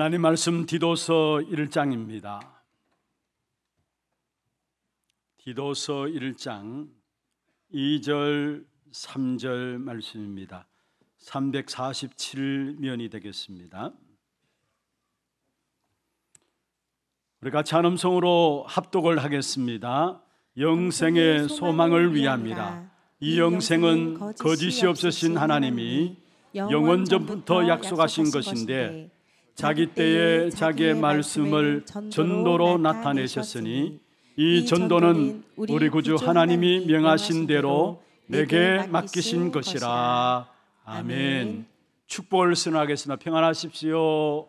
하나님 말씀 디도서 1장입니다. 디도서 1장 2절 3절 말씀입니다. 347면이 되겠습니다. 우리 같이 한 음성으로 합독을 하겠습니다. 영생의 소망을 위함이라. 이 영생은 거짓이 없으신 하나님이 영원 전부터 약속하신 것인데 자기 음, 때에 음, 자기의 말씀을 전도로 나타내셨으니 이 전도는 우리 구주 하나님이 명하신 대로 내게 맡기신 것이라. 아멘. 축복을 선하겠으나 평안하십시오.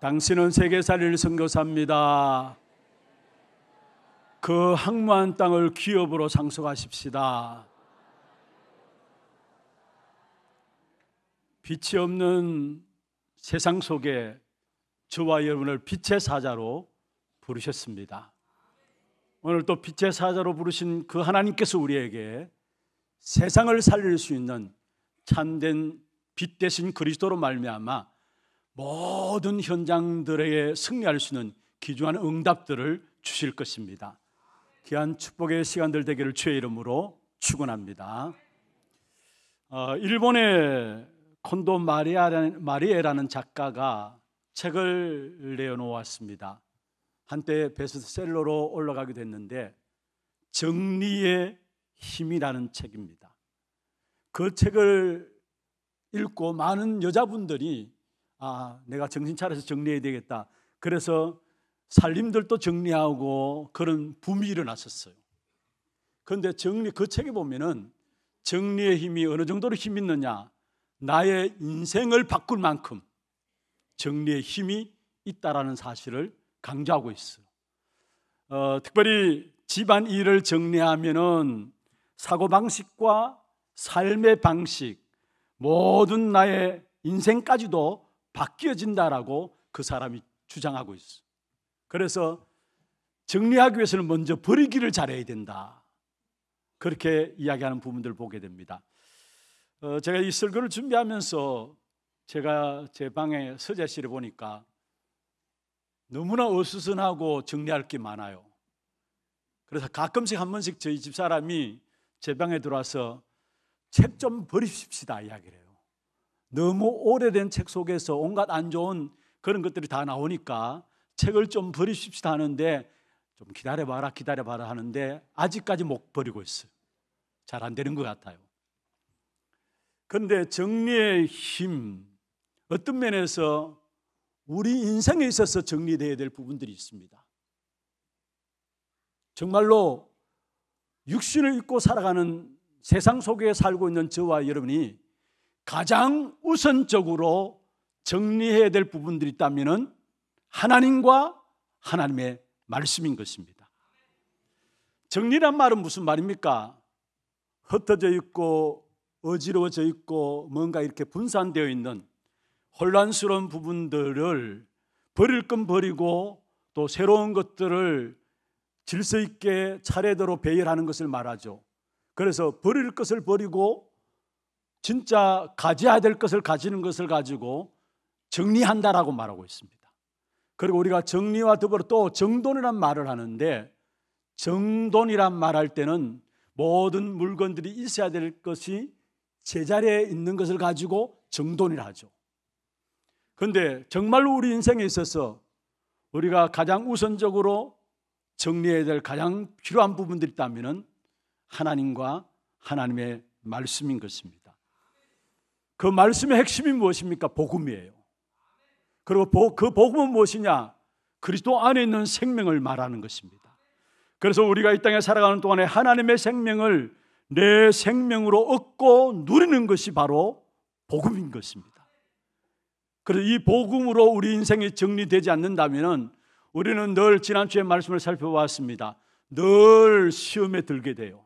당신은 세계 살릴 선교사입니다. 그 항무한 땅을 기업으로 상속하십시다. 빛이 없는 세상 속에 저와 여러분을 빛의 사자로 부르셨습니다. 오늘 또 빛의 사자로 부르신 그 하나님께서 우리에게 세상을 살릴 수 있는 참된 빛 대신 그리스도로 말미암아 모든 현장들에게 승리할 수 있는 기중한 응답들을 주실 것입니다. 귀한 축복의 시간들 되기를 주의 이름으로 축원합니다. 어, 일본의 콘도 마리아라는, 마리에라는 작가가 책을 내어놓았습니다. 한때 베스트셀러로 올라가게 됐는데 정리의 힘이라는 책입니다. 그 책을 읽고 많은 여자분들이 아, 내가 정신 차려서 정리해야 되겠다. 그래서 살림들도 정리하고 그런 붐이 일어났었어요. 그런데 정리 그 책에 보면은 정리의 힘이 어느 정도로 힘 있느냐? 나의 인생을 바꿀 만큼 정리의 힘이 있다라는 사실을 강조하고 있어. 어, 특별히 집안 일을 정리하면은 사고 방식과 삶의 방식 모든 나의 인생까지도 바뀌어진다라고 그 사람이 주장하고 있어. 그래서 정리하기 위해서는 먼저 버리기를 잘해야 된다. 그렇게 이야기하는 부분들을 보게 됩니다. 어, 제가 이 설교를 준비하면서 제가 제 방에 서재실을 보니까 너무나 어수선하고 정리할 게 많아요. 그래서 가끔씩 한 번씩 저희 집 사람이 제 방에 들어와서 책 좀 버리십시다 이야기를 해요. 너무 오래된 책 속에서 온갖 안 좋은 그런 것들이 다 나오니까 책을 좀 버리십시다 하는데 좀 기다려봐라 기다려봐라 하는데 아직까지 못 버리고 있어요. 잘 안 되는 것 같아요. 근데 정리의 힘, 어떤 면에서 우리 인생에 있어서 정리되어야 될 부분들이 있습니다. 정말로 육신을 입고 살아가는 세상 속에 살고 있는 저와 여러분이 가장 우선적으로 정리해야 될 부분들이 있다면 하나님과 하나님의 말씀인 것입니다. 정리란 말은 무슨 말입니까? 흩어져 있고 어지러워져 있고 뭔가 이렇게 분산되어 있는 혼란스러운 부분들을 버릴 건 버리고 또 새로운 것들을 질서 있게 차례대로 배열하는 것을 말하죠. 그래서 버릴 것을 버리고 진짜 가져야 될 것을 가지는 것을 가지고 정리한다라고 말하고 있습니다. 그리고 우리가 정리와 더불어 또 정돈이란 말을 하는데 정돈이란 말할 때는 모든 물건들이 있어야 될 것이 제자리에 있는 것을 가지고 정돈이라 하죠. 그런데 정말로 우리 인생에 있어서 우리가 가장 우선적으로 정리해야 될 가장 필요한 부분들이 있다면 하나님과 하나님의 말씀인 것입니다. 그 말씀의 핵심이 무엇입니까? 복음이에요. 그리고 그 복음은 무엇이냐? 그리스도 안에 있는 생명을 말하는 것입니다. 그래서 우리가 이 땅에 살아가는 동안에 하나님의 생명을 내 생명으로 얻고 누리는 것이 바로 복음인 것입니다. 그래서 이 복음으로 우리 인생이 정리되지 않는다면 우리는 늘 지난주에 말씀을 살펴보았습니다. 늘 시험에 들게 돼요.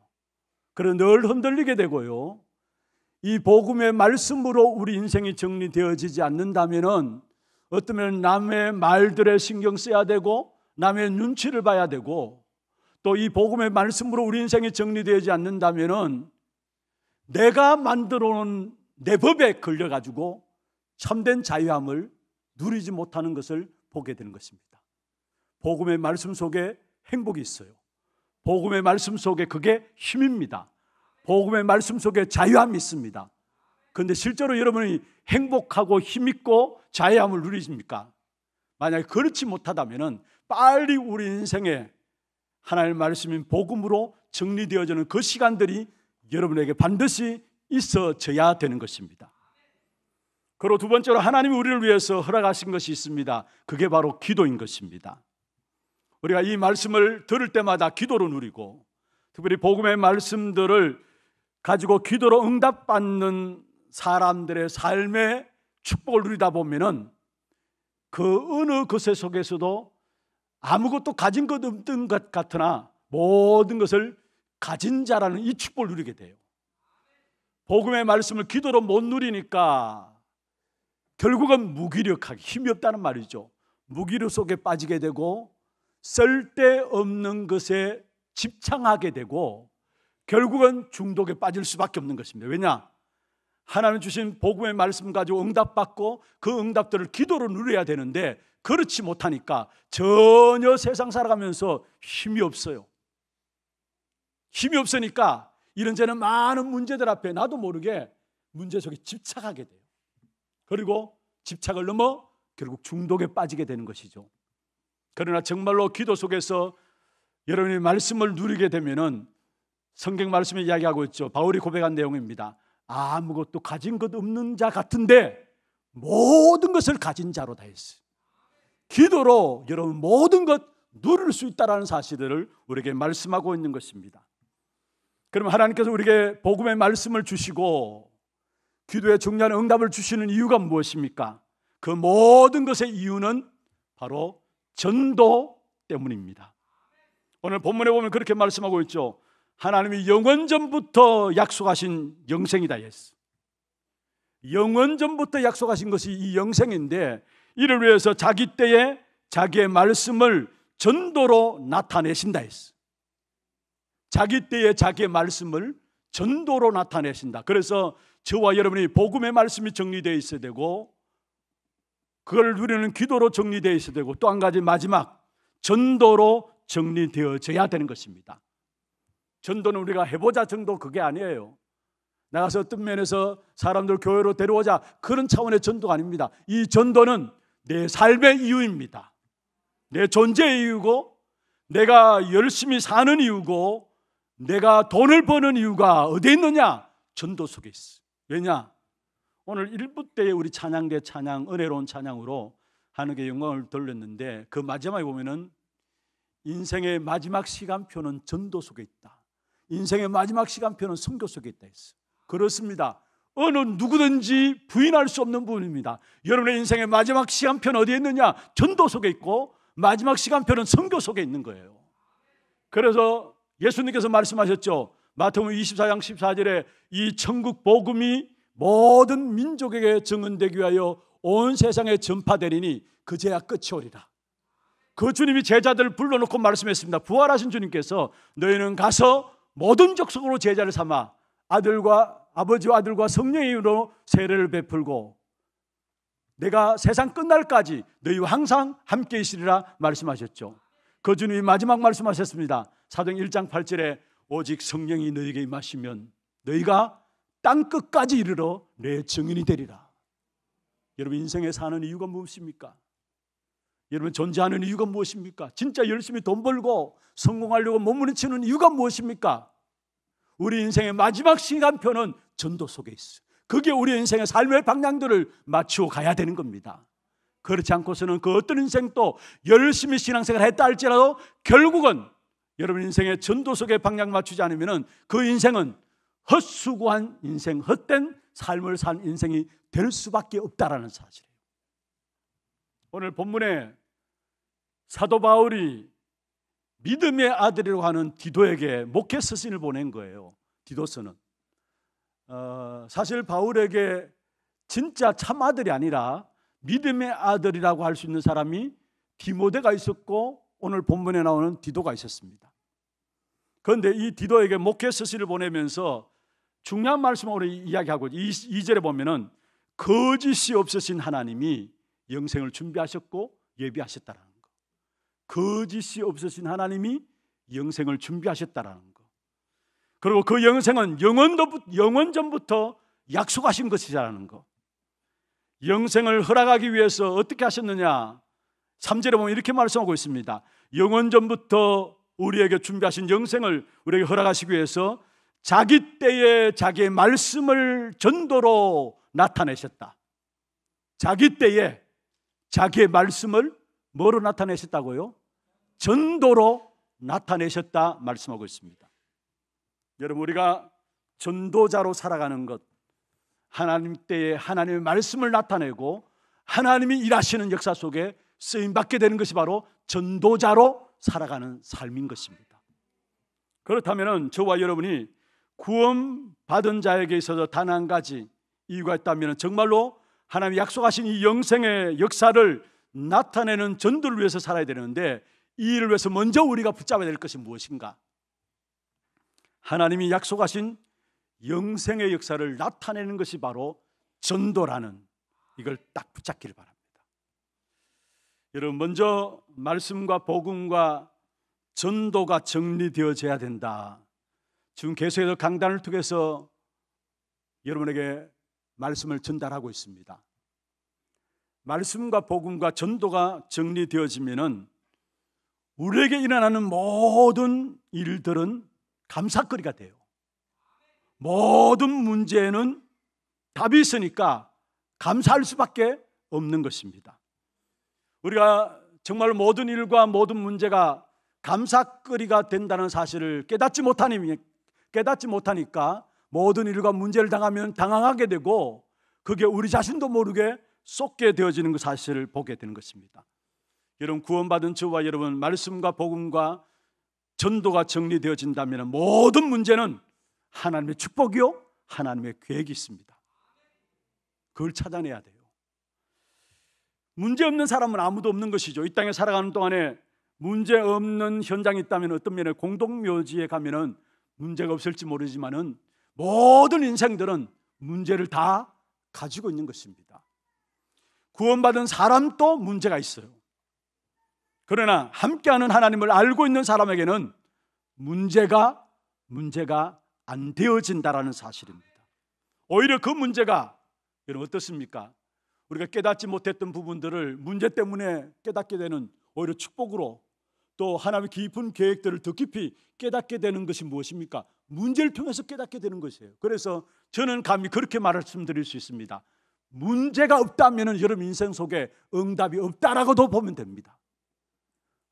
그래서 늘 흔들리게 되고요. 이 복음의 말씀으로 우리 인생이 정리되어지지 않는다면 어쩌면 남의 말들에 신경 써야 되고 남의 눈치를 봐야 되고 또이 복음의 말씀으로 우리 인생이 정리되지 않는다면 내가 만들어 놓은 내 법에 걸려 가지고 참된 자유함을 누리지 못하는 것을 보게 되는 것입니다. 복음의 말씀 속에 행복이 있어요. 복음의 말씀 속에 그게 힘입니다. 복음의 말씀 속에 자유함이 있습니다. 그런데 실제로 여러분이 행복하고 힘있고 자유함을 누리십니까? 만약에 그렇지 못하다면 빨리 우리 인생에 하나님의 말씀인 복음으로 정리되어지는 그 시간들이 여러분에게 반드시 있어져야 되는 것입니다. 그리고 두 번째로 하나님이 우리를 위해서 허락하신 것이 있습니다. 그게 바로 기도인 것입니다. 우리가 이 말씀을 들을 때마다 기도로 누리고 특별히 복음의 말씀들을 가지고 기도로 응답받는 사람들의 삶의 축복을 누리다 보면은 그 어느 것에 속에서도 아무것도 가진 것 없던 것 같으나 모든 것을 가진 자라는 이 축복을 누리게 돼요. 복음의 말씀을 기도로 못 누리니까 결국은 무기력하게 힘이 없다는 말이죠. 무기력 속에 빠지게 되고 쓸데없는 것에 집착하게 되고 결국은 중독에 빠질 수밖에 없는 것입니다. 왜냐? 하나님 주신 복음의 말씀 가지고 응답받고 그 응답들을 기도로 누려야 되는데 그렇지 못하니까 전혀 세상 살아가면서 힘이 없어요. 힘이 없으니까 이런저런 많은 문제들 앞에 나도 모르게 문제 속에 집착하게 돼요. 그리고 집착을 넘어 결국 중독에 빠지게 되는 것이죠. 그러나 정말로 기도 속에서 여러분이 말씀을 누리게 되면은 성경 말씀을 이야기하고 있죠. 바울이 고백한 내용입니다. 아무것도 가진 것 없는 자 같은데 모든 것을 가진 자로 다했어 기도로 여러분 모든 것 누릴 수 있다라는 사실들을 우리에게 말씀하고 있는 것입니다. 그럼 하나님께서 우리에게 복음의 말씀을 주시고 기도에 중요한 응답을 주시는 이유가 무엇입니까? 그 모든 것의 이유는 바로 전도 때문입니다. 오늘 본문에 보면 그렇게 말씀하고 있죠. 하나님이 영원 전부터 약속하신 영생이다 예수. 영원 전부터 약속하신 것이 이 영생인데 이를 위해서 자기 때에 자기의 말씀을 전도로 나타내신다 했어. 자기 때에 자기의 말씀을 전도로 나타내신다. 그래서 저와 여러분이 복음의 말씀이 정리되어 있어야 되고 그걸 누리는 기도로 정리되어 있어야 되고 또 한 가지 마지막 전도로 정리되어져야 되는 것입니다. 전도는 우리가 해보자 정도 그게 아니에요. 나가서 어떤 면에서 사람들 교회로 데려오자 그런 차원의 전도가 아닙니다. 이 전도는 내 삶의 이유입니다. 내 존재의 이유고 내가 열심히 사는 이유고 내가 돈을 버는 이유가 어디 있느냐? 전도 속에 있어. 왜냐? 오늘 일부 때 우리 찬양대 찬양, 은혜로운 찬양으로 하늘의 영광을 돌렸는데 그 마지막에 보면은 인생의 마지막 시간표는 전도 속에 있다. 인생의 마지막 시간표는 성교 속에 있다 했어. 그렇습니다. 어느 누구든지 부인할 수 없는 부분입니다. 여러분의 인생의 마지막 시간표는 어디에 있느냐? 전도 속에 있고 마지막 시간표는 성교 속에 있는 거예요. 그래서 예수님께서 말씀하셨죠. 마태복음 24장 14절에 이 천국 복음이 모든 민족에게 증언되기 위하여 온 세상에 전파되리니 그제야 끝이 오리라. 그 주님이 제자들을 불러놓고 말씀했습니다. 부활하신 주님께서 너희는 가서 모든 족속으로 제자를 삼아 아들과 아버지와 아들과 성령의 이름으로 세례를 베풀고 내가 세상 끝날까지 너희와 항상 함께 있으리라 말씀하셨죠. 그 주님이 마지막 말씀하셨습니다. 사정 1장 8절에 오직 성령이 너희에게 임하시면 너희가 땅 끝까지 이르러 내 증인이 되리라. 여러분 인생에 사는 이유가 무엇입니까? 여러분 존재하는 이유가 무엇입니까? 진짜 열심히 돈 벌고 성공하려고 몸부림치는 이유가 무엇입니까? 우리 인생의 마지막 시간표는 전도 속에 있어. 그게 우리 인생의 삶의 방향들을 맞추어 가야 되는 겁니다. 그렇지 않고서는 그 어떤 인생도 열심히 신앙생활 했다 할지라도 결국은 여러분 인생의 전도 속에 방향 맞추지 않으면 그 인생은 헛수고한 인생, 헛된 삶을 산 인생이 될 수밖에 없다라는 사실. 오늘 본문에 사도 바울이 믿음의 아들이라고 하는 디도에게 목회 서신을 보낸 거예요. 디도서는 어, 사실 바울에게 진짜 참 아들이 아니라 믿음의 아들이라고 할 수 있는 사람이 디모데가 있었고 오늘 본문에 나오는 디도가 있었습니다. 그런데 이 디도에게 목회 서신을 보내면서 중요한 말씀을 오늘 이야기하고 이 2절에 보면은 거짓이 없으신 하나님이 영생을 준비하셨고 예비하셨다라는 거. 거짓이 없으신 하나님이 영생을 준비하셨다라는 거. 그리고 그 영생은 영원도 영원 전부터 약속하신 것이라는 거. 영생을 허락하기 위해서 어떻게 하셨느냐? 3절에 보면 이렇게 말씀하고 있습니다. 영원 전부터 우리에게 준비하신 영생을 우리에게 허락하시기 위해서 자기 때에 자기의 말씀을 전도로 나타내셨다. 자기 때에 자기의 말씀을 뭐로 나타내셨다고요? 전도로 나타내셨다 말씀하고 있습니다. 여러분 우리가 전도자로 살아가는 것 하나님 때에 하나님의 말씀을 나타내고 하나님이 일하시는 역사 속에 쓰임 받게 되는 것이 바로 전도자로 살아가는 삶인 것입니다. 그렇다면 저와 여러분이 구원 받은 자에게 있어서 단 한 가지 이유가 있다면 정말로 하나님 이 약속하신 이 영생의 역사를 나타내는 전도를 위해서 살아야 되는데 이 일을 위해서 먼저 우리가 붙잡아야 될 것이 무엇인가? 하나님이 약속하신 영생의 역사를 나타내는 것이 바로 전도라는 이걸 딱 붙잡기를 바랍니다. 여러분 먼저 말씀과 복음과 전도가 정리되어져야 된다. 지금 계속해서 강단을 통해서 여러분에게 말씀을 전달하고 있습니다. 말씀과 복음과 전도가 정리되어지면은 우리에게 일어나는 모든 일들은 감사거리가 돼요. 모든 문제에는 답이 있으니까 감사할 수밖에 없는 것입니다. 우리가 정말 모든 일과 모든 문제가 감사거리가 된다는 사실을 깨닫지 못하니 깨닫지 못하니까 모든 일과 문제를 당하면 당황하게 되고 그게 우리 자신도 모르게 쏟게 되어지는 그 사실을 보게 되는 것입니다. 여러분 구원받은 저와 여러분 말씀과 복음과 전도가 정리되어진다면 모든 문제는 하나님의 축복이요 하나님의 계획이 있습니다. 그걸 찾아내야 돼요. 문제 없는 사람은 아무도 없는 것이죠. 이 땅에 살아가는 동안에 문제 없는 현장이 있다면 어떤 면에 공동묘지에 가면은 문제가 없을지 모르지만은 모든 인생들은 문제를 다 가지고 있는 것입니다. 구원받은 사람도 문제가 있어요. 그러나 함께하는 하나님을 알고 있는 사람에게는 문제가 문제가 안 되어진다라는 사실입니다. 오히려 그 문제가 여러분 어떻습니까? 우리가 깨닫지 못했던 부분들을 문제 때문에 깨닫게 되는 오히려 축복으로 또 하나님의 깊은 계획들을 더 깊이 깨닫게 되는 것이 무엇입니까? 문제를 통해서 깨닫게 되는 것이에요. 그래서 저는 감히 그렇게 말씀드릴 수 있습니다. 문제가 없다면 여러분 인생 속에 응답이 없다라고도 보면 됩니다.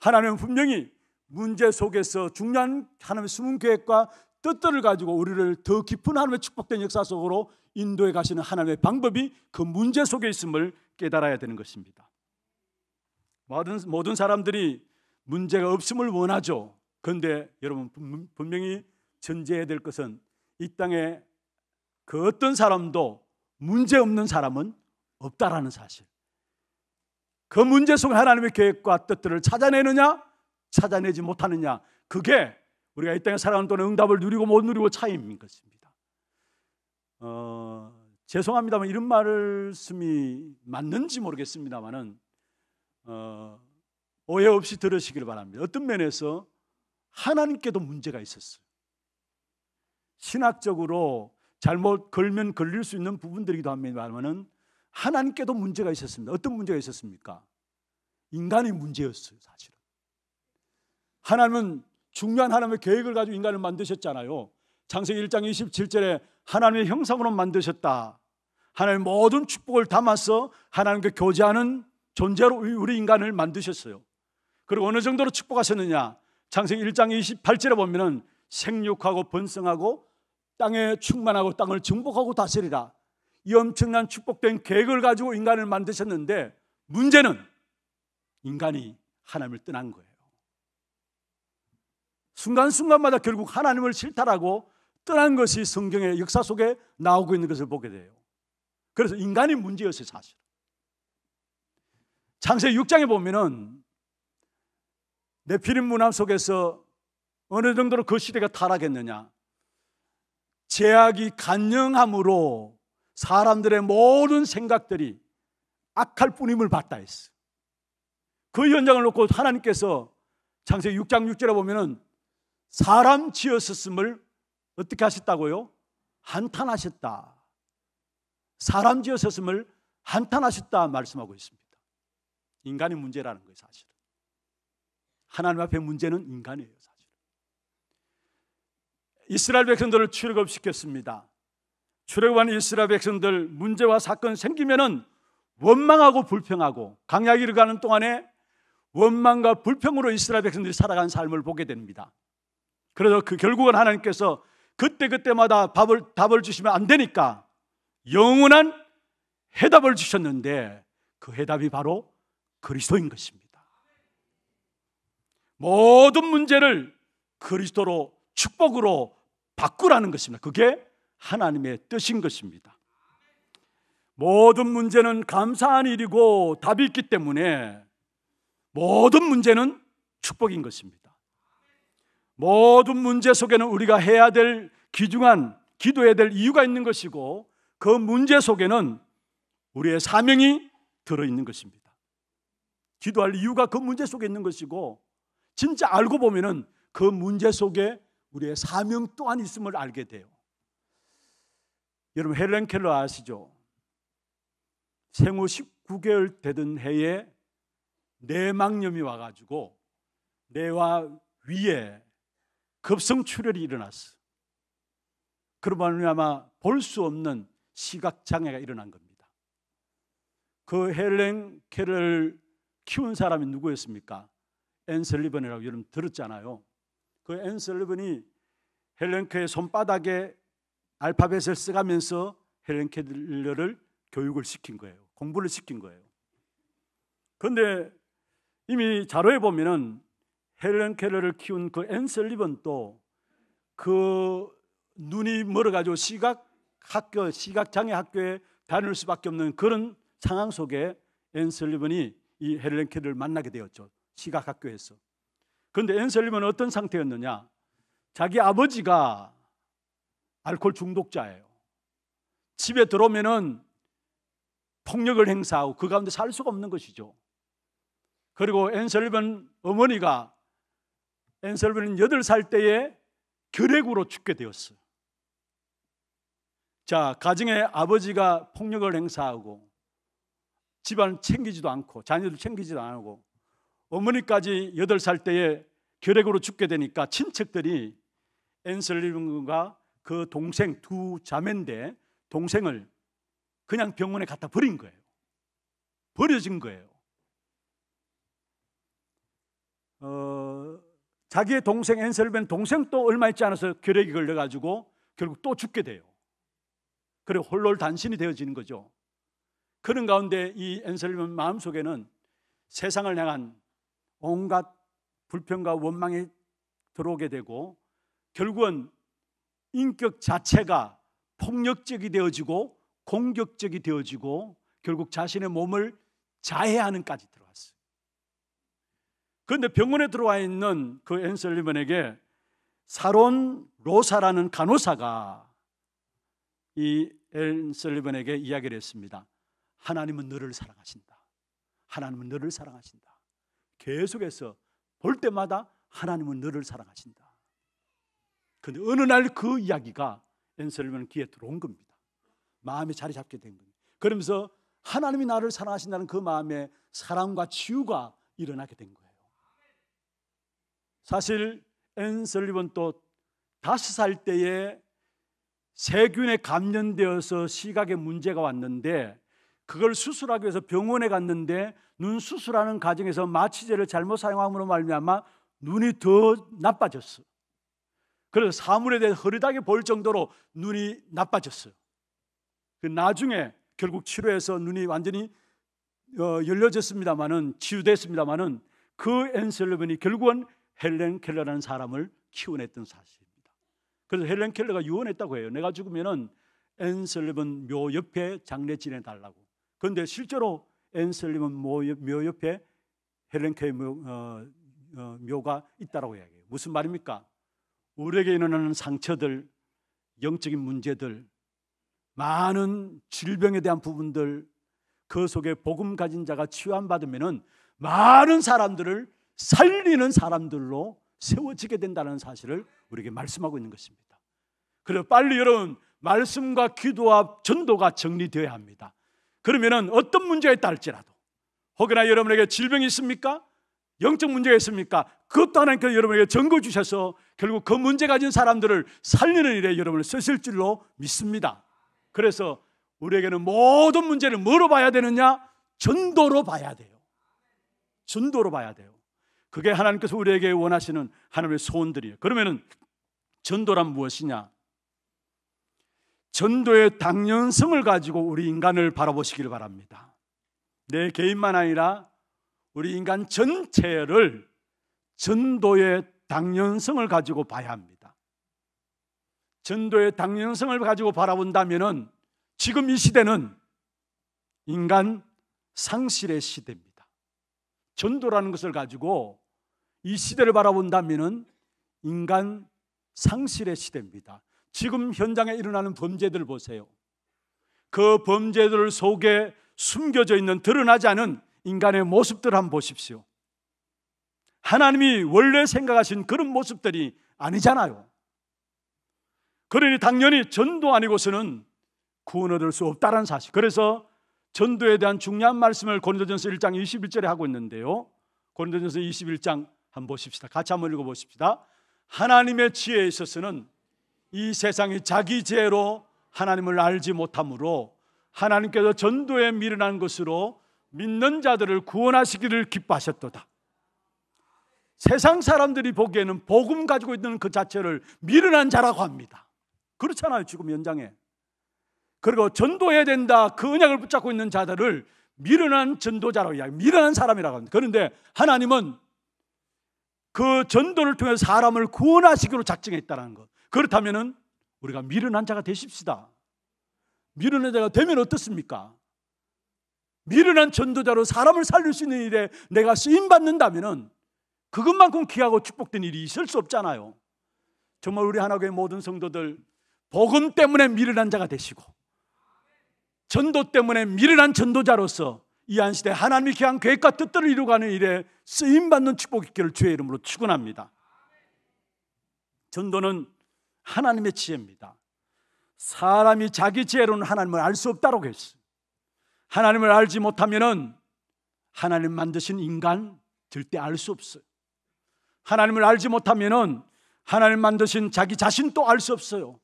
하나님은 분명히 문제 속에서 중요한 하나님의 숨은 계획과 뜻들을 가지고 우리를 더 깊은 하나님의 축복된 역사 속으로 인도해 가시는 하나님의 방법이 그 문제 속에 있음을 깨달아야 되는 것입니다. 모든, 모든 사람들이 문제가 없음을 원하죠. 그런데 여러분 분명히 전제해야 될 것은 이 땅에 그 어떤 사람도 문제 없는 사람은 없다라는 사실. 그 문제 속 하나님의 계획과 뜻들을 찾아내느냐, 찾아내지 못하느냐. 그게 우리가 이 땅에 살아가는 동안 응답을 누리고 못 누리고 차이인 것입니다. 어, 죄송합니다만 이런 말씀이 맞는지 모르겠습니다만은 어, 오해 없이 들으시길 바랍니다. 어떤 면에서 하나님께도 문제가 있었어요. 신학적으로 잘못 걸면 걸릴 수 있는 부분들이기도 합니다만은 하나님께도 문제가 있었습니다. 어떤 문제가 있었습니까? 인간의 문제였어요, 사실은. 하나님은 중요한 하나님의 계획을 가지고 인간을 만드셨잖아요. 창세기 1장 27절에 하나님의 형상으로 만드셨다. 하나님의 모든 축복을 담아서 하나님과 교제하는 존재로 우리 인간을 만드셨어요. 그리고 어느 정도로 축복하셨느냐? 창세기 1장 28절에 보면은 생육하고 번성하고 땅에 충만하고 땅을 정복하고 다스리라. 이 엄청난 축복된 계획을 가지고 인간을 만드셨는데 문제는 인간이 하나님을 떠난 거예요. 순간순간마다 결국 하나님을 싫다라고 떠난 것이 성경의 역사 속에 나오고 있는 것을 보게 돼요. 그래서 인간이 문제였어요, 사실. 창세 6장에 보면은 내피림 문화 속에서 어느 정도로 그 시대가 타락했느냐. 제약이 간영함으로 사람들의 모든 생각들이 악할 뿐임을 봤다 했어. 그 현장을 놓고 하나님께서 창세기 6장 6절에 보면은 사람 지었었음을 어떻게 하셨다고요? 한탄하셨다. 사람 지었었음을 한탄하셨다 말씀하고 있습니다. 인간의 문제라는 거예요, 사실은. 하나님 앞에 문제는 인간이에요. 이스라엘 백성들을 출애굽시켰습니다. 출애굽한 이스라엘 백성들 문제와 사건 생기면은 원망하고 불평하고 강약이를 가는 동안에 원망과 불평으로 이스라엘 백성들이 살아간 삶을 보게 됩니다. 그래서 그 결국은 하나님께서 그때 그때마다 답을 답을 주시면 안 되니까 영원한 해답을 주셨는데 그 해답이 바로 그리스도인 것입니다. 모든 문제를 그리스도로 축복으로 바꾸라는 것입니다. 그게 하나님의 뜻인 것입니다. 모든 문제는 감사한 일이고 답이 있기 때문에 모든 문제는 축복인 것입니다. 모든 문제 속에는 우리가 해야 될 귀중한 기도해야 될 이유가 있는 것이고 그 문제 속에는 우리의 사명이 들어 있는 것입니다. 기도할 이유가 그 문제 속에 있는 것이고 진짜 알고 보면은 그 문제 속에 우리의 사명 또한 있음을 알게 돼요. 여러분 헬렌 켈러 아시죠? 생후 19개월 되던 해에 뇌망염이 와가지고 뇌와 위에 급성 출혈이 일어났어. 그러면 아마 볼 수 없는 시각 장애가 일어난 겁니다. 그 헬렌 켈을 키운 사람이 누구였습니까? 앤 설리번이라고 여러분 들었잖아요. 그앤슬리븐이 헬렌케의 손바닥에 알파벳을 쓰가면서 헬렌케들러를 교육을 시킨 거예요. 공부를 시킨 거예요. 그런데 이미 자료에 보면은 헬렌 케를 키운 그앤슬리븐도그 그 눈이 멀어가지고 시각 학교, 시각장애 학교에 다닐 수밖에 없는 그런 상황 속에 앤슬리븐이이 헬렌 케를 만나게 되었죠. 시각 학교에서. 그런데 엔셀림은 어떤 상태였느냐? 자기 아버지가 알코올 중독자예요. 집에 들어오면은 폭력을 행사하고 그 가운데 살 수가 없는 것이죠. 그리고 엔셀벤 어머니가 엔셀벤은 8살 때에 결핵으로 죽게 되었어요. 자, 가정의 아버지가 폭력을 행사하고 집안 을 챙기지도 않고 자녀들 챙기지도 않고 어머니까지 8살 때에 결핵으로 죽게 되니까 친척들이 앤슬리군과 그 동생 두 자매인데 동생을 그냥 병원에 갖다 버린 거예요. 버려진 거예요. 어, 자기의 동생 앤슬리벤 동생 도 얼마 있지 않아서 결핵이 걸려가지고 결국 또 죽게 돼요. 그리고 홀로 단신이 되어지는 거죠. 그런 가운데 이앤슬리벤 마음속에는 세상을 향한 온갖 불평과 원망이 들어오게 되고 결국은 인격 자체가 폭력적이 되어지고 공격적이 되어지고 결국 자신의 몸을 자해하는까지 들어왔어요. 그런데 병원에 들어와 있는 그 앤셀리먼에게 사론 로사라는 간호사가 이 앤셀리먼에게 이야기를 했습니다. 하나님은 너를 사랑하신다. 하나님은 너를 사랑하신다. 계속해서 볼 때마다 하나님은 너를 사랑하신다. 근데 어느 날 그 이야기가 엔셀맨 귀에 들어온 겁니다. 마음에 자리 잡게 된 겁니다. 그러면서 하나님이 나를 사랑하신다는 그 마음에 사랑과 치유가 일어나게 된 거예요. 사실 앤설리번 또 다섯 살 때에 세균에 감염되어서 시각에 문제가 왔는데 그걸 수술하기 위해서 병원에 갔는데 눈 수술하는 과정에서 마취제를 잘못 사용함으로 말미암아 눈이 더 나빠졌어. 그래서 사물에 대해 흐리다게 볼 정도로 눈이 나빠졌어요. 그 나중에 결국 치료해서 눈이 완전히 어, 열려졌습니다만은 치유됐습니다만은 그엔셀러븐이 결국은 헬렌 켈러라는 사람을 키워냈던 사실입니다. 그래서 헬렌 켈러가 유언했다고 해요. 내가 죽으면은 앤셀러븐묘 옆에 장례 지내달라고. 그런데 실제로 엔슬림은묘 옆에 헬렌케의 묘, 어, 어, 묘가 있다라고 이야기해요. 무슨 말입니까? 우리에게 일어나는 상처들, 영적인 문제들, 많은 질병에 대한 부분들, 그 속에 복음 가진 자가 치유함받으면은 많은 사람들을 살리는 사람들로 세워지게 된다는 사실을 우리에게 말씀하고 있는 것입니다. 그래서 빨리 여러분 말씀과 기도와 전도가 정리되어야 합니다. 그러면은 어떤 문제가 있다 할지라도 혹여나 여러분에게 질병이 있습니까? 영적 문제가 있습니까? 그것도 하나님께서 여러분에게 정거 주셔서 결국 그 문제 가진 사람들을 살리는 일에 여러분을 쓰실 줄로 믿습니다. 그래서 우리에게는 모든 문제를 뭐로 봐야 되느냐? 전도로 봐야 돼요. 전도로 봐야 돼요. 그게 하나님께서 우리에게 원하시는 하나님의 소원들이에요. 그러면은 전도란 무엇이냐? 전도의 당연성을 가지고 우리 인간을 바라보시길 바랍니다. 내 개인만 아니라 우리 인간 전체를 전도의 당연성을 가지고 봐야 합니다. 전도의 당연성을 가지고 바라본다면 지금 이 시대는 인간 상실의 시대입니다. 전도라는 것을 가지고 이 시대를 바라본다면 인간 상실의 시대입니다. 지금 현장에 일어나는 범죄들을 보세요. 그 범죄들 속에 숨겨져 있는 드러나지 않은 인간의 모습들 한번 보십시오. 하나님이 원래 생각하신 그런 모습들이 아니잖아요. 그러니 당연히 전도 아니고서는 구원 얻을 수 없다는 사실. 그래서 전도에 대한 중요한 말씀을 고린도전서 1장 21절에 하고 있는데요. 고린도전서 21장 한번 보십시다. 같이 한번 읽어 보십시다. 하나님의 지혜에 있어서는 이 세상이 자기 죄로 하나님을 알지 못함으로 하나님께서 전도에 미련한 것으로 믿는 자들을 구원하시기를 기뻐하셨도다. 세상 사람들이 보기에는 복음 가지고 있는 그 자체를 미련한 자라고 합니다. 그렇잖아요, 지금 현장에. 그리고 전도해야 된다. 그 언약을 붙잡고 있는 자들을 미련한 전도자라고 이야기, 미련한 사람이라고 합니다. 그런데 하나님은 그 전도를 통해 사람을 구원하시기로 작정했다는 것. 그렇다면 우리가 미련한 자가 되십시다. 미련한 자가 되면 어떻습니까? 미련한 전도자로 사람을 살릴 수 있는 일에 내가 쓰임 받는다면 그것만큼 귀하고 축복된 일이 있을 수 없잖아요. 정말 우리 하나교회 모든 성도들 복음 때문에 미련한 자가 되시고 전도 때문에 미련한 전도자로서 이 안시대 하나님의 귀한 계획과 뜻들을 이루가는 일에 쓰임 받는 축복 있기를 주의 이름으로 축원합니다. 전도는 하나님의 지혜입니다. 사람이 자기 지혜로는 하나님을 알 수 없다고 했어요. 하나님을 알지 못하면은 하나님 만드신 인간 절대 알수 없어요. 하나님을 알지 못하면은 하나님 만드신 자기 자신도 알 수 없어요.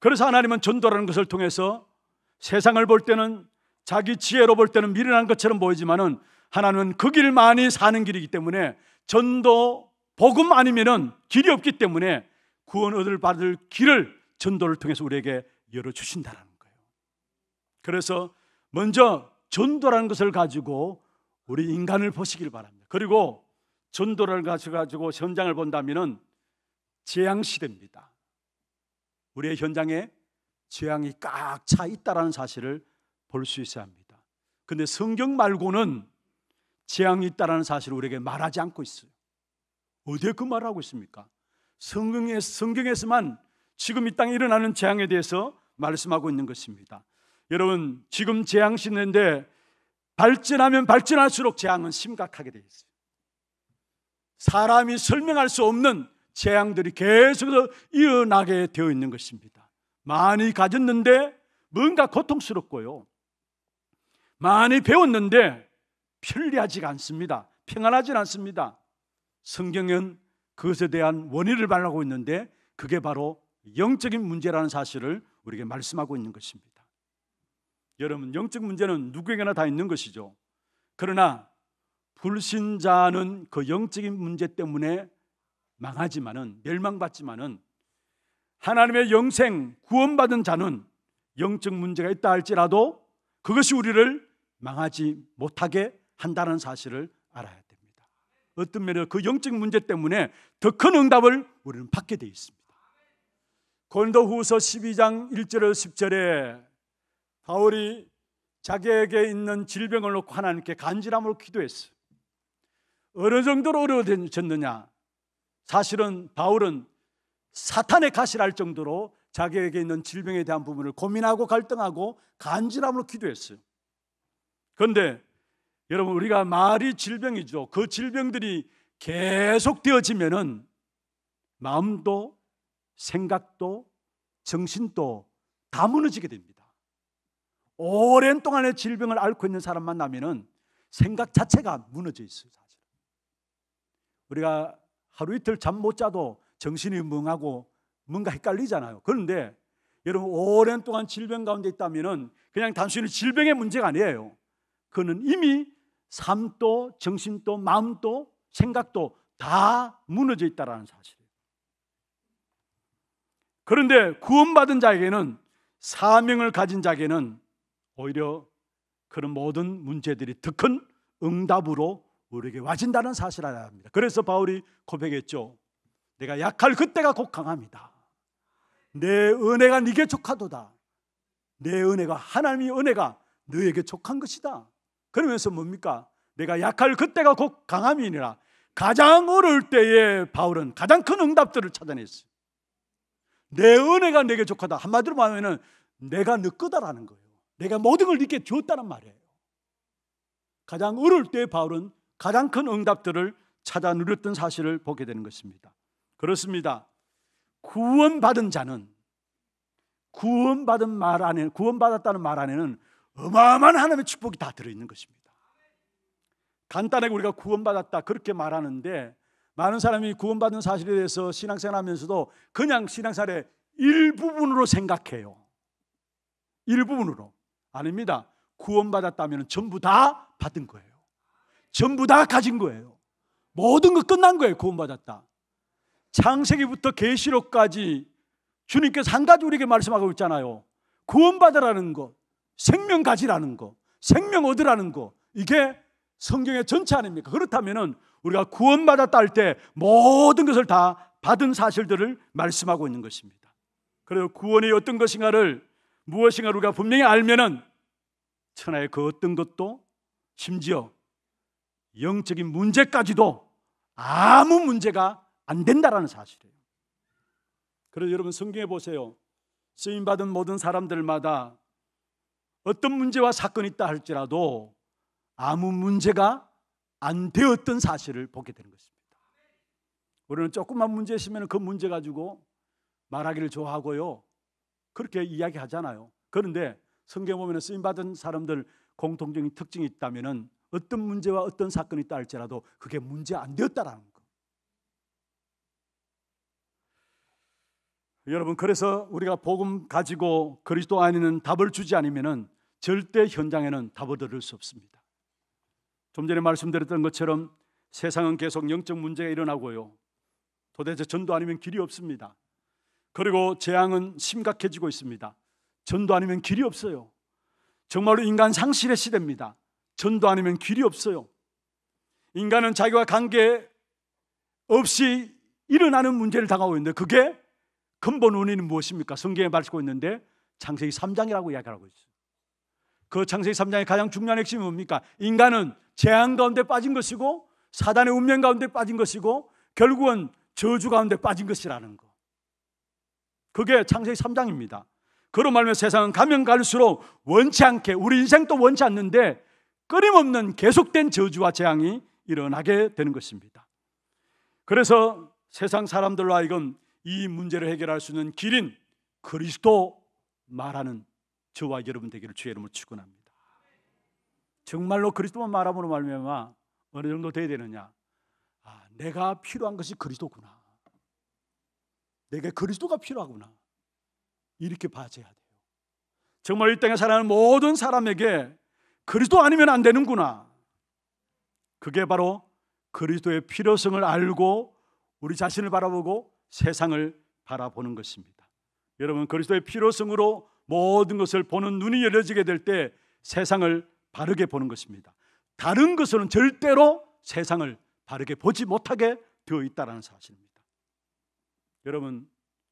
그래서 하나님은 전도라는 것을 통해서 세상을 볼 때는 자기 지혜로 볼 때는 미련한 것처럼 보이지만은 하나님은 그 길만이 사는 길이기 때문에 전도 복음 아니면은 길이 없기 때문에 구원 을 받을 길을 전도를 통해서 우리에게 열어 주신다라는 거예요. 그래서 먼저 전도라는 것을 가지고 우리 인간을 보시길 바랍니다. 그리고 전도를 가지고 현장을 본다면 재앙 시대입니다. 우리의 현장에 재앙이 꽉차 있다라는 사실을 볼 수 있어야 합니다. 근데 성경 말고는 재앙이 있다라는 사실을 우리에게 말하지 않고 있어요. 어디에 그 말을 하고 있습니까? 성경에, 성경에서만 지금 이 땅에 일어나는 재앙에 대해서 말씀하고 있는 것입니다. 여러분, 지금 재앙 시대인데 발전하면 발전할수록 재앙은 심각하게 되어 있어요. 사람이 설명할 수 없는 재앙들이 계속해서 일어나게 되어 있는 것입니다. 많이 가졌는데 뭔가 고통스럽고요. 많이 배웠는데 편리하지가 않습니다. 평안하지 않습니다. 성경은 그것에 대한 원인을 말하고 있는데 그게 바로 영적인 문제라는 사실을 우리에게 말씀하고 있는 것입니다. 여러분, 영적 문제는 누구에게나 다 있는 것이죠. 그러나 불신자는 그 영적인 문제 때문에 망하지만은 멸망받지만은 하나님의 영생 구원받은 자는 영적 문제가 있다 할지라도 그것이 우리를 망하지 못하게 한다는 사실을 알아야 돼. 어떤 면에서 그 영적 문제 때문에 더 큰 응답을 우리는 받게 되어 있습니다. 고도후서 12장 1절에 10절에 바울이 자기에게 있는 질병을 놓고 하나님께 간지람으로 기도했어 어느 정도로 어려워졌느냐? 사실은 바울은 사탄의 가시랄 정도로 자기에게 있는 질병에 대한 부분을 고민하고 갈등하고 간지람으로 기도했어요. 그런데 여러분 우리가 말이 질병이죠. 그 질병들이 계속 되어지면은 마음도 생각도 정신도 다 무너지게 됩니다. 오랜 동안의 질병을 앓고 있는 사람 만나면은 생각 자체가 무너져 있어요, 사실. 우리가 하루 이틀 잠 못 자도 정신이 멍하고 뭔가 헷갈리잖아요. 그런데 여러분 오랜 동안 질병 가운데 있다면은 그냥 단순히 질병의 문제가 아니에요. 그는 이미 삶도 정신도 마음도 생각도 다 무너져 있다라는 사실이에요. 그런데 구원받은 자에게는 사명을 가진 자에게는 오히려 그런 모든 문제들이 더 큰 응답으로 우리에게 와진다는 사실을 알아야 합니다. 그래서 바울이 고백했죠. 내가 약할 그때가 곧 강합니다. 내 은혜가 네게 족하도다. 내 은혜가 하나님의 은혜가 너에게 족한 것이다. 그러면서 뭡니까? 내가 약할 그때가 곧 강함이니라. 가장 어려울 때에 바울은 가장 큰 응답들을 찾아냈어요. 내 은혜가 내게 족하다. 한마디로 말하면 내가 너 거다라는 거예요. 내가 모든 걸 네게 주었다는 말이에요. 가장 어려울 때 바울은 가장 큰 응답들을 찾아 누렸던 사실을 보게 되는 것입니다. 그렇습니다. 구원받은 자는 구원받은 말 안에 구원받았다는 말 안에는 어마어마한 하나님의 축복이 다 들어있는 것입니다. 간단하게 우리가 구원받았다 그렇게 말하는데 많은 사람이 구원받은 사실에 대해서 신앙생활 하면서도 그냥 신앙생활의 일부분으로 생각해요. 일부분으로. 아닙니다. 구원받았다면 전부 다 받은 거예요. 전부 다 가진 거예요. 모든 것 끝난 거예요. 구원받았다. 창세기부터 계시록까지 주님께서 한 가지 우리에게 말씀하고 있잖아요. 구원받으라는 것. 생명 가지라는 거, 생명 얻으라는 거, 이게 성경의 전체 아닙니까? 그렇다면 우리가 구원받았다 할 때 모든 것을 다 받은 사실들을 말씀하고 있는 것입니다. 그래서 구원이 어떤 것인가를 무엇인가 우리가 분명히 알면은 천하의 그 어떤 것도 심지어 영적인 문제까지도 아무 문제가 안 된다라는 사실이에요. 그래서 여러분 성경에 보세요. 쓰임 받은 모든 사람들마다 어떤 문제와 사건이 있다 할지라도 아무 문제가 안 되었던 사실을 보게 되는 것입니다. 우리는 조금만 문제 있으면 그 문제 가지고 말하기를 좋아하고요. 그렇게 이야기하잖아요. 그런데 성경 보면 쓰임 받은 사람들 공통적인 특징이 있다면 어떤 문제와 어떤 사건이 있다 할지라도 그게 문제 안 되었다라는 여러분 그래서 우리가 복음 가지고 그리스도 안에는 답을 주지 않으면은 절대 현장에는 답을 들을 수 없습니다. 좀 전에 말씀드렸던 것처럼 세상은 계속 영적 문제가 일어나고요. 도대체 전도 아니면 길이 없습니다. 그리고 재앙은 심각해지고 있습니다. 전도 아니면 길이 없어요. 정말로 인간 상실의 시대입니다. 전도 아니면 길이 없어요. 인간은 자기와 관계 없이 일어나는 문제를 당하고 있는데 그게 근본 원인은 무엇입니까? 성경에 밝히고 있는데 창세기 3장이라고 이야기하고 있어요. 그 창세기 3장의 가장 중요한 핵심이 뭡니까? 인간은 재앙 가운데 빠진 것이고 사단의 운명 가운데 빠진 것이고 결국은 저주 가운데 빠진 것이라는 거. 그게 창세기 3장입니다. 그런 말면 세상은 가면 갈수록 원치 않게 우리 인생도 원치 않는데 끊임없는 계속된 저주와 재앙이 일어나게 되는 것입니다. 그래서 세상 사람들로 하여금 이 문제를 해결할 수 있는 길인 그리스도 말하는 저와 여러분 되기를 주의 이름으로 축원합니다. 정말로 그리스도만 말함으로 말미암아 어느 정도 돼야 되느냐? 아, 내가 필요한 것이 그리스도구나. 내가 그리스도가 필요하구나. 이렇게 봐줘야 돼요. 정말 이 땅에 살아가는 모든 사람에게 그리스도 아니면 안 되는구나. 그게 바로 그리스도의 필요성을 알고 우리 자신을 바라보고 세상을 바라보는 것입니다. 여러분 그리스도의 필요성으로 모든 것을 보는 눈이 열려지게 될 때 세상을 바르게 보는 것입니다. 다른 것은 절대로 세상을 바르게 보지 못하게 되어 있다라는 사실입니다. 여러분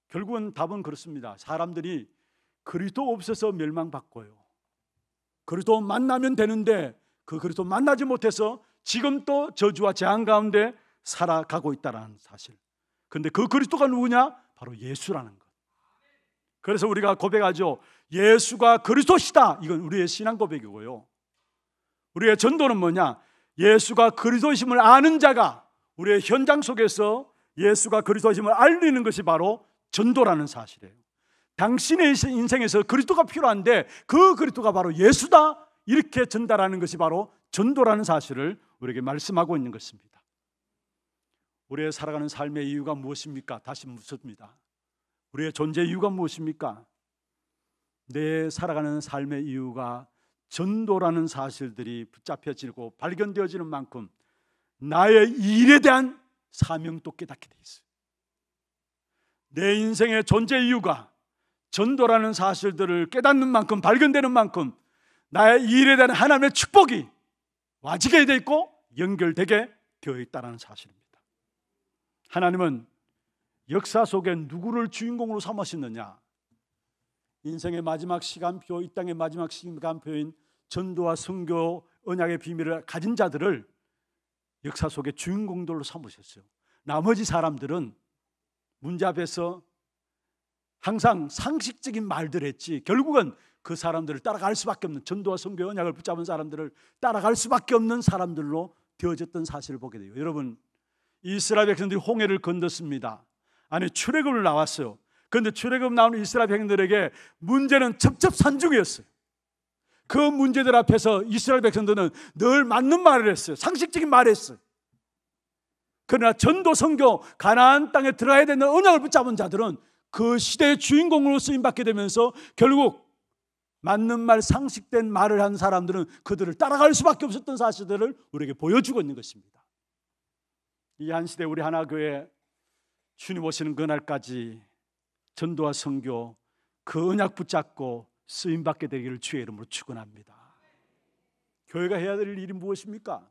결국은 답은 그렇습니다. 사람들이 그리스도 없어서 멸망받고요. 그리스도 만나면 되는데 그 그리스도 만나지 못해서 지금 또 저주와 재앙 가운데 살아가고 있다라는 사실. 근데 그 그리스도가 누구냐? 바로 예수라는 것. 그래서 우리가 고백하죠. 예수가 그리스도시다. 이건 우리의 신앙 고백이고요. 우리의 전도는 뭐냐? 예수가 그리스도심을 아는 자가 우리의 현장 속에서 예수가 그리스도심을 알리는 것이 바로 전도라는 사실이에요. 당신의 인생에서 그리스도가 필요한데 그 그리스도가 바로 예수다. 이렇게 전달하는 것이 바로 전도라는 사실을 우리에게 말씀하고 있는 것입니다. 우리의 살아가는 삶의 이유가 무엇입니까? 다시 묻습니다. 우리의 존재 이유가 무엇입니까? 내 살아가는 삶의 이유가 전도라는 사실들이 붙잡혀지고 발견되어지는 만큼 나의 일에 대한 사명도 깨닫게 돼 있어요. 내 인생의 존재 이유가 전도라는 사실들을 깨닫는 만큼 발견되는 만큼 나의 일에 대한 하나님의 축복이 와지게 돼 있고 연결되게 되어 있다는 사실입니다. 하나님은 역사 속에 누구를 주인공으로 삼으셨느냐 인생의 마지막 시간표, 이 땅의 마지막 시간표인 전도와 선교 언약의 비밀을 가진 자들을 역사 속의 주인공들로 삼으셨어요. 나머지 사람들은 문제 앞에서 항상 상식적인 말들 했지 결국은 그 사람들을 따라갈 수밖에 없는 전도와 선교 언약을 붙잡은 사람들을 따라갈 수밖에 없는 사람들로 되어졌던 사실을 보게 돼요. 여러분 이스라엘 백성들이 홍해를 건넜습니다. 아니 출애굽을 나왔어요. 그런데 출애굽 나온 이스라엘 백성들에게 문제는 첩첩산중이었어요. 그 문제들 앞에서 이스라엘 백성들은 늘 맞는 말을 했어요. 상식적인 말을 했어요. 그러나 전도 선교 가나안 땅에 들어가야 되는 언약을 붙잡은 자들은 그 시대의 주인공으로 쓰임 받게 되면서 결국 맞는 말 상식된 말을 한 사람들은 그들을 따라갈 수밖에 없었던 사실들을 우리에게 보여주고 있는 것입니다. 이 한시대 우리 하나교회 주님 오시는 그날까지 전도와 성교그 언약 붙잡고 쓰임 받게 되기를 주의 이름으로 축원합니다. 교회가 해야 될 일이 무엇입니까?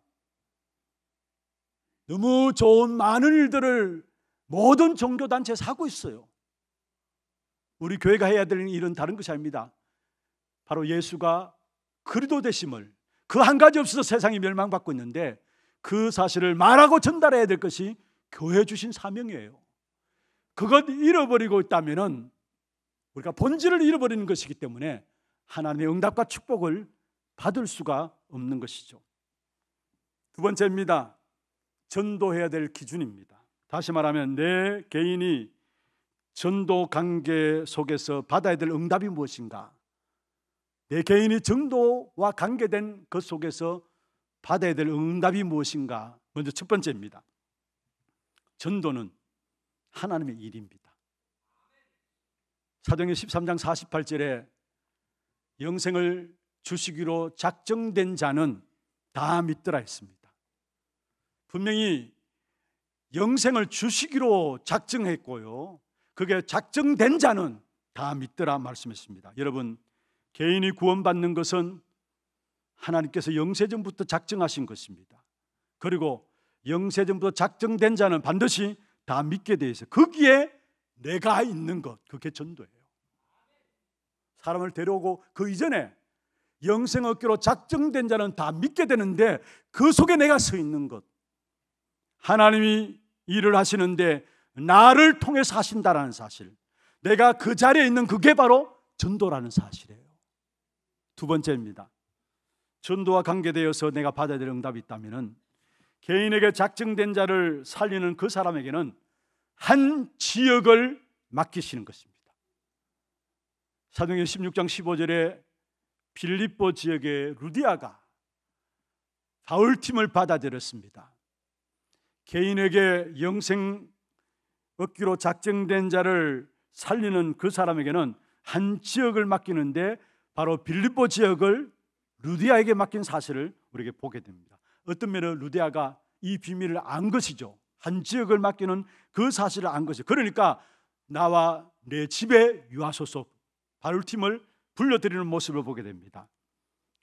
너무 좋은 많은 일들을 모든 종교 단체에서 하고 있어요. 우리 교회가 해야 될 일은 다른 것이 아닙니다. 바로 예수가 그리스도 되심을 그 한 가지 없어서 세상이 멸망받고 있는데 그 사실을 말하고 전달해야 될 것이 교회 주신 사명이에요. 그것 잃어버리고 있다면은 우리가 본질을 잃어버리는 것이기 때문에 하나님의 응답과 축복을 받을 수가 없는 것이죠. 두 번째입니다. 전도해야 될 기준입니다. 다시 말하면 내 개인이 전도 관계 속에서 받아야 될 응답이 무엇인가? 내 개인이 전도와 관계된 것 그 속에서 받아야 될 응답이 무엇인가? 먼저 첫 번째입니다. 전도는 하나님의 일입니다. 사도행전 13장 48절에 영생을 주시기로 작정된 자는 다 믿더라 했습니다. 분명히 영생을 주시기로 작정했고요. 그게 작정된 자는 다 믿더라 말씀했습니다. 여러분, 개인이 구원받는 것은 하나님께서 영세전부터 작정하신 것입니다. 그리고 영세전부터 작정된 자는 반드시 다 믿게 돼 있어요. 거기에 내가 있는 것, 그게 전도예요. 사람을 데려오고 그 이전에 영생 얻기로 작정된 자는 다 믿게 되는데 그 속에 내가 서 있는 것. 하나님이 일을 하시는데 나를 통해서 하신다라는 사실. 내가 그 자리에 있는 그게 바로 전도라는 사실이에요. 두 번째입니다. 전도와 관계되어서 내가 받아야 될 응답이 있다면은 개인에게 작정된 자를 살리는 그 사람에게는 한 지역을 맡기시는 것입니다. 사도행 16장 15절에 빌립보 지역의 루디아가 바울 팀을 받아들였습니다. 개인에게 영생 얻기로 작정된 자를 살리는 그 사람에게는 한 지역을 맡기는데 바로 빌립보 지역을 루디아에게 맡긴 사실을 우리에게 보게 됩니다. 어떤 면에 루디아가 이 비밀을 안 것이죠. 한 지역을 맡기는 그 사실을 안 것이. 그러니까 나와 내 집에 유하소서 바울팀을 불러들이는 모습을 보게 됩니다.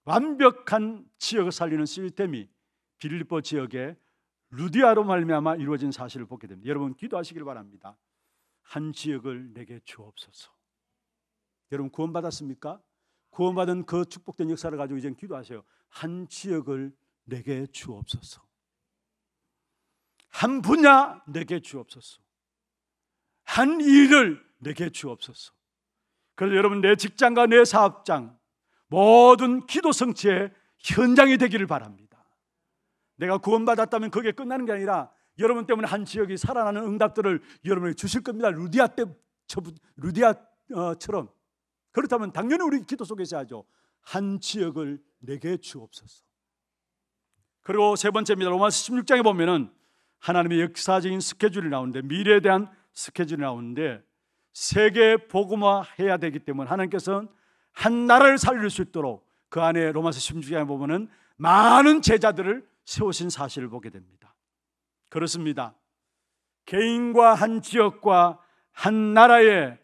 완벽한 지역을 살리는 시스템이 빌립보 지역에 루디아로 말미암아 이루어진 사실을 보게 됩니다. 여러분 기도하시길 바랍니다. 한 지역을 내게 주옵소서. 여러분 구원받았습니까? 구원받은 그 축복된 역사를 가지고 이제 기도하세요. 한 지역을 내게 주옵소서. 한 분야 내게 주옵소서. 한 일을 내게 주옵소서. 그래서 여러분 내 직장과 내 사업장 모든 기도 성취의 현장이 되기를 바랍니다. 내가 구원받았다면 그게 끝나는 게 아니라 여러분 때문에 한 지역이 살아나는 응답들을 여러분에 주실 겁니다. 루디아 때 루디아처럼 그렇다면 당연히 우리 기도 속에서 하죠. 한 지역을 내게 주옵소서. 그리고 세 번째입니다. 로마서 16장에 보면은 하나님의 역사적인 스케줄이 나오는데 미래에 대한 스케줄이 나오는데 세계 복음화해야 되기 때문에 하나님께서는 한 나라를 살릴 수 있도록 그 안에 로마서 16장에 보면은 많은 제자들을 세우신 사실을 보게 됩니다. 그렇습니다. 개인과 한 지역과 한 나라의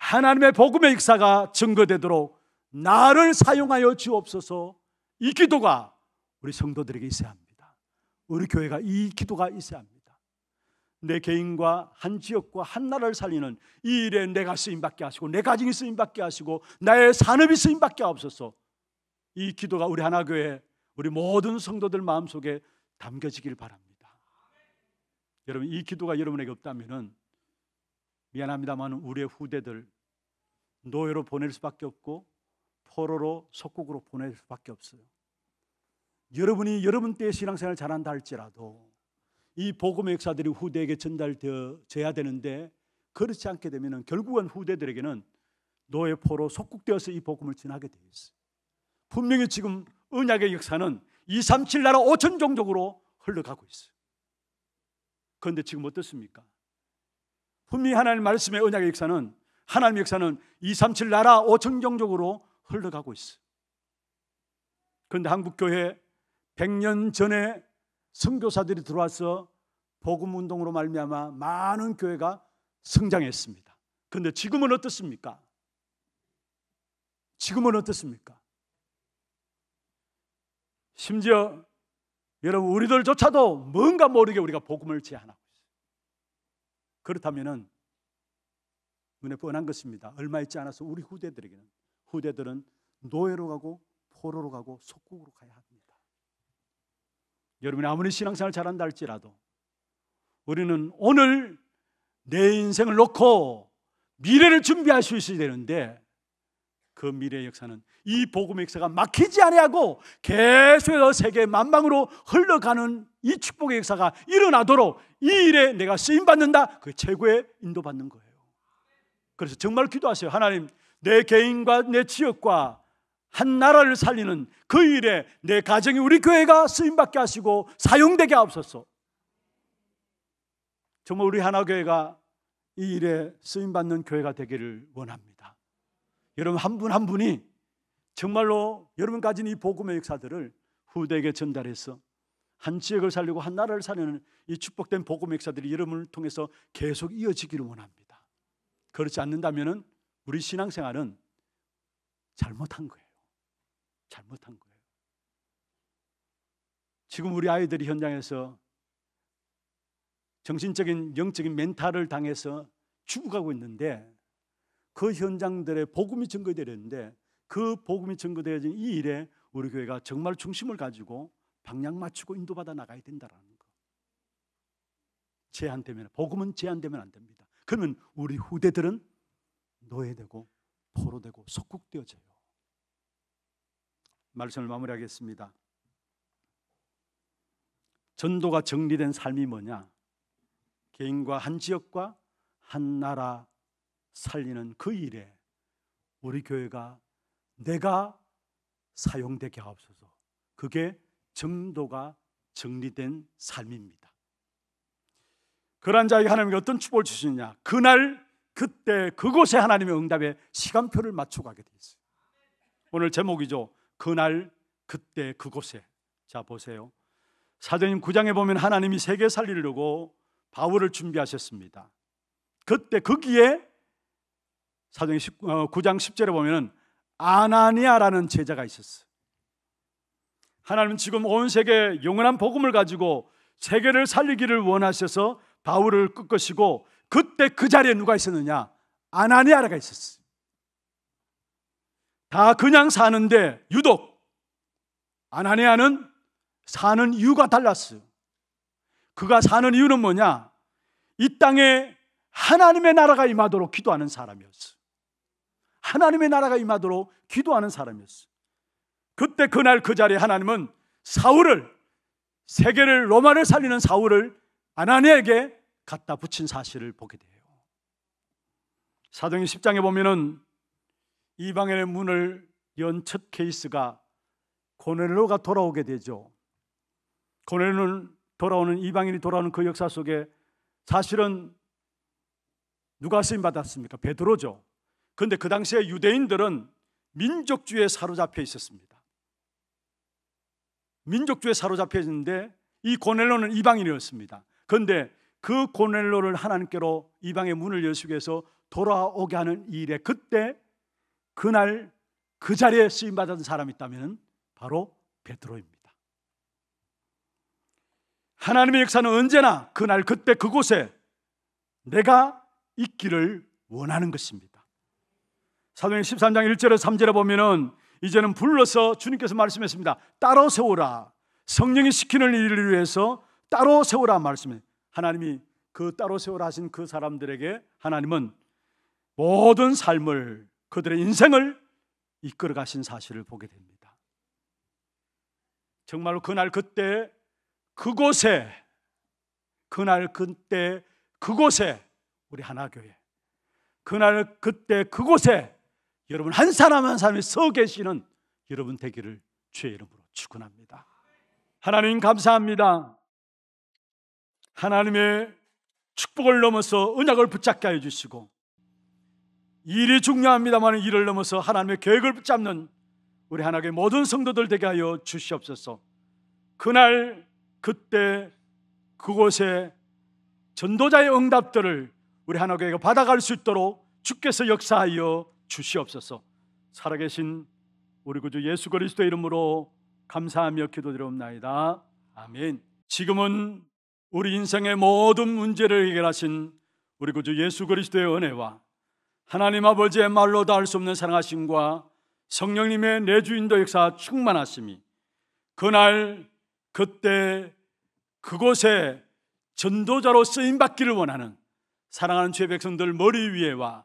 하나님의 복음의 역사가 증거되도록 나를 사용하여 주옵소서 이 기도가 우리 성도들에게 있어야 합니다. 우리 교회가 이 기도가 있어야 합니다. 내 개인과 한 지역과 한 나라를 살리는 이 일에 내가 쓰임받게 하시고 내 가정이 쓰임받게 하시고 나의 산업이 쓰임받게 하옵소서 이 기도가 우리 하나교회 우리 모든 성도들 마음속에 담겨지길 바랍니다. 여러분 이 기도가 여러분에게 없다면은 미안합니다만 우리의 후대들 노예로 보낼 수밖에 없고 포로로 속국으로 보낼 수밖에 없어요. 여러분이 여러분 때의 신앙생활 잘한다 할지라도 이 복음의 역사들이 후대에게 전달되어야 되는데 그렇지 않게 되면 결국은 후대들에게는 노예 포로 속국되어서 이 복음을 지나게 되어 있어요. 분명히 지금 언약의 역사는 237 나라 5천 종족으로 흘러가고 있어요. 그런데 지금 어떻습니까? 분명히 하나님 말씀의 언약의 역사는 하나님 의 역사는 237 나라 5천경적으로 흘러가고 있어 그런데 한국교회 100년 전에 선교사들이 들어와서 복음 운동으로 말미암아 많은 교회가 성장했습니다. 그런데 지금은 어떻습니까? 지금은 어떻습니까? 심지어 여러분 우리들조차도 뭔가 모르게 우리가 복음을 제한하고 그렇다면은 눈에 뻔한 것입니다. 얼마 있지 않아서 우리 후대들에게는 후대들은 노예로 가고 포로로 가고 속국으로 가야 합니다. 여러분이 아무리 신앙생활 잘한다 할지라도 우리는 오늘 내 인생을 놓고 미래를 준비할 수 있어야 되는데 그 미래의 역사는 이 복음의 역사가 막히지 아니하고 계속해서 세계 만방으로 흘러가는 이 축복의 역사가 일어나도록 이 일에 내가 쓰임 받는다. 그 최고의 인도받는 거예요. 그래서 정말 기도하세요. 하나님, 내 개인과 내 지역과 한 나라를 살리는 그 일에 내 가정이 우리 교회가 쓰임 받게 하시고 사용되게 하옵소서. 정말 우리 하나교회가 이 일에 쓰임 받는 교회가 되기를 원합니다. 여러분 한 분 한 분이 정말로 여러분 까지는이 복음의 역사들을 후대에게 전달해서 한 지역을 살리고 한 나라를 살리는 이 축복된 복음의 역사들이 여러분을 통해서 계속 이어지기를 원합니다. 그렇지 않는다면 우리 신앙생활은 잘못한 거예요. 잘못한 거예요. 지금 우리 아이들이 현장에서 정신적인 영적인 멘탈을 당해서 죽어가고 있는데 그 현장들의 복음이 증거되는데 그 복음이 증거되어진 이 일에 우리 교회가 정말 중심을 가지고 방향 맞추고 인도받아 나가야 된다라는 거. 제한되면 복음은 제한되면 안 됩니다. 그러면 우리 후대들은 노예되고 포로되고 속국되어져요. 말씀을 마무리하겠습니다. 전도가 정리된 삶이 뭐냐? 개인과 한 지역과 한 나라 살리는 그 일에 우리 교회가 내가 사용되게 하옵소서. 그게 정도가 정리된 삶입니다. 그러한 자에게 하나님이 어떤 축복을 주시느냐? 그날 그때 그곳에 하나님의 응답에 시간표를 맞춰 가게 돼 있어요. 오늘 제목이죠. 그날 그때 그곳에. 자 보세요. 사도님 9장에 보면 하나님이 세계 살리려고 바울을 준비하셨습니다. 그때 거기에 그 사도행 9장 어, 10절에 보면은 아나니아라는 제자가 있었어. 하나님은 지금 온세계 영원한 복음을 가지고 세계를 살리기를 원하셔서 바울을 끄것이고 그때 그 자리에 누가 있었느냐? 아나니아라가 있었어. 다 그냥 사는데 유독 아나니아는 사는 이유가 달랐어요. 그가 사는 이유는 뭐냐? 이 땅에 하나님의 나라가 임하도록 기도하는 사람이었어. 하나님의 나라가 임하도록 기도하는 사람이었어요. 그때 그날 그 자리에 하나님은 사울을 세계를 로마를 살리는 사울을 아나니에게 갖다 붙인 사실을 보게 돼요. 사도행 10장에 보면은 이방인의 문을 연 첫 케이스가 고넬로가 돌아오게 되죠. 고넬로는 돌아오는 이방인이 돌아오는 그 역사 속에 사실은 누가 쓰임 받았습니까? 베드로죠. 그런데 그 당시에 유대인들은 민족주의에 사로잡혀 있었습니다. 민족주의에 사로잡혀 있는데 이 고넬로는 이방인이었습니다. 그런데 그 고넬로를 하나님께로 이방의 문을 여시기 위해서 돌아오게 하는 일에 그때 그날 그 자리에 쓰임 받은 사람이 있다면 바로 베드로입니다. 하나님의 역사는 언제나 그날 그때 그곳에 내가 있기를 원하는 것입니다. 사도행 13장 1절에 서 3절에 보면은 이제는 불러서 주님께서 말씀했습니다. 따로 세우라. 성령이 시키는 일을 위해서 따로 세우라 말씀해. 하나님이 그 따로 세우라 하신 그 사람들에게 하나님은 모든 삶을 그들의 인생을 이끌어 가신 사실을 보게 됩니다. 정말로 그날 그때 그곳에 그날 그때 그곳에 우리 하나교회 그날 그때 그곳에 여러분 한 사람 한 사람이 서 계시는 여러분 되기를 주의 이름으로 축원합니다. 하나님 감사합니다. 하나님의 축복을 넘어서 언약을 붙잡게 해 주시고 일이 중요합니다만 일을 넘어서 하나님의 계획을 붙잡는 우리 하나님의 모든 성도들 되게 하여 주시옵소서. 그날 그때 그곳에 전도자의 응답들을 우리 하나님께 받아갈 수 있도록 주께서 역사하여 주시옵소서. 살아계신 우리 구주 예수 그리스도 이름으로 감사하며 기도드려옵나이다. 아멘. 지금은 우리 인생의 모든 문제를 해결하신 우리 구주 예수 그리스도의 은혜와 하나님 아버지의 말로 다할수 없는 사랑하심과 성령님의 내주인도 역사 충만하심이 그날 그때 그곳에 전도자로 쓰임 받기를 원하는 사랑하는 죄 백성들 머리 위에와